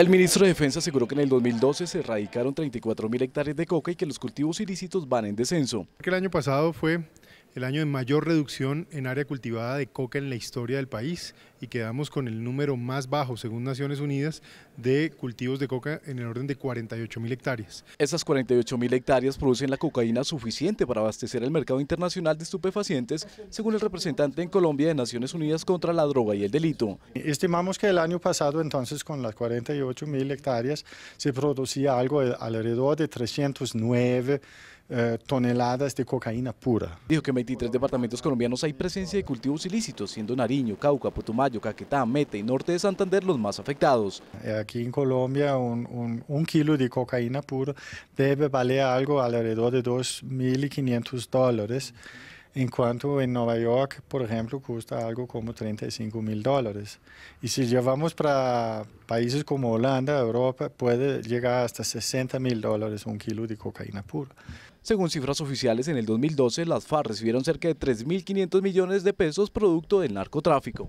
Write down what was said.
El ministro de Defensa aseguró que en el 2012 se erradicaron 34.000 hectáreas de coca y que los cultivos ilícitos van en descenso. El año pasado fue el año de mayor reducción en área cultivada de coca en la historia del país y quedamos con el número más bajo, según Naciones Unidas, de cultivos de coca en el orden de 48 mil hectáreas. Esas 48 mil hectáreas producen la cocaína suficiente para abastecer el mercado internacional de estupefacientes, según el representante en Colombia de Naciones Unidas contra la droga y el delito. Estimamos que el año pasado, entonces, con las 48 mil hectáreas, se producía algo alrededor de 309 eh, toneladas de cocaína pura. Dijo que en 23 departamentos colombianos hay presencia de cultivos ilícitos, siendo Nariño, Cauca, Putumayo, Caquetá, Meta y Norte de Santander los más afectados. Eh, aquí en Colombia un, un kilo de cocaína pura debe valer algo alrededor de 2.500 dólares en cuanto en Nueva York, por ejemplo, cuesta algo como 35 mil dólares. Y si llevamos para países como Holanda, Europa, puede llegar hasta 60 mil dólares un kilo de cocaína pura. Según cifras oficiales, en el 2012 las FARC recibieron cerca de 3.500 millones de pesos producto del narcotráfico.